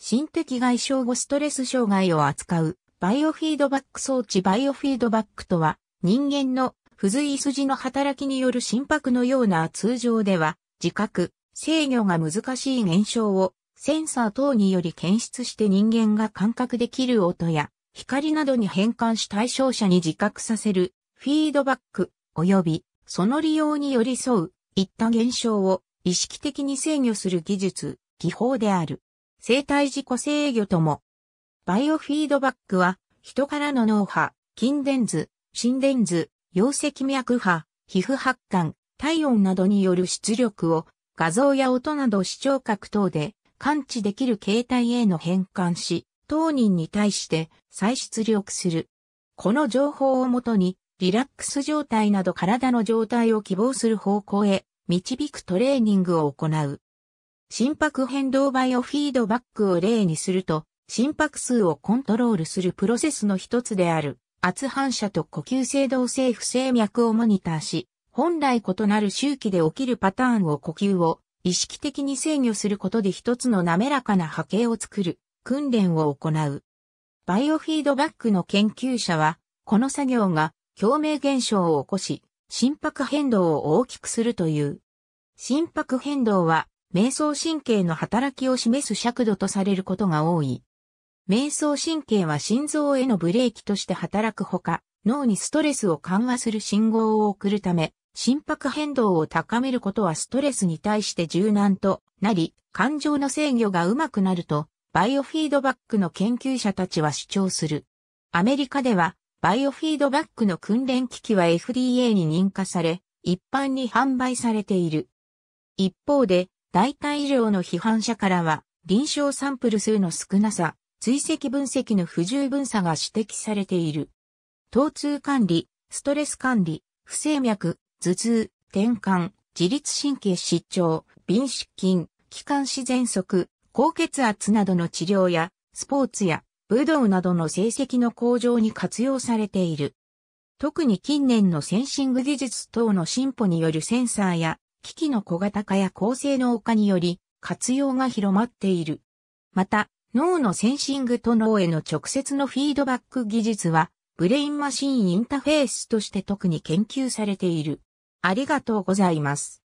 心的外傷後ストレス障害を扱うバイオフィードバック装置バイオフィードバックとは人間の不随筋の働きによる心拍のような通常では自覚、制御が難しい現象をセンサー等により検出して人間が感覚できる音や光などに変換し対象者に自覚させるフィードバック及びその利用に寄り添ういった現象を意識的に制御する技術、技法である。生体自己制御とも。バイオフィードバックは、人からの脳波、筋電図、心電図、溶石脈波、皮膚発汗、体温などによる出力を、画像や音など視聴覚等で感知できる形態への変換し、当人に対して再出力する。この情報をもとに、リラックス状態など体の状態を希望する方向へ導くトレーニングを行う。心拍変動バイオフィードバックを例にすると、心拍数をコントロールするプロセスの一つである、圧反射と呼吸性動性不整脈をモニターし、本来異なる周期で起きるパターンを呼吸を意識的に制御することで一つの滑らかな波形を作る訓練を行う。バイオフィードバックの研究者は、この作業が共鳴現象を起こし、心拍変動を大きくするという。心拍変動は瞑想神経の働きを示す尺度とされることが多い。瞑想神経は心臓へのブレーキとして働くほか、脳にストレスを緩和する信号を送るため、心拍変動を高めることはストレスに対して柔軟となり、感情の制御がうまくなると、バイオフィードバックの研究者たちは主張する。アメリカでは、バイオフィードバックの訓練機器は FDA に認可され、一般に販売されている。一方で、大体医療の批判者からは、臨床サンプル数の少なさ、追跡分析の不十分さが指摘されている。疼痛管理、ストレス管理、不整脈、頭痛、転換、自律神経失調、便失禁、気管支喘息、高血圧などの治療や、スポーツや武道などの成績の向上に活用されている。特に近年のセンシング技術等の進歩によるセンサーや機器の小型化や高性能化により活用が広まっている。また、脳のセンシングと脳への直接のフィードバック技術は、ブレインマシンインターフェースとして特に研究されている。ありがとうございます。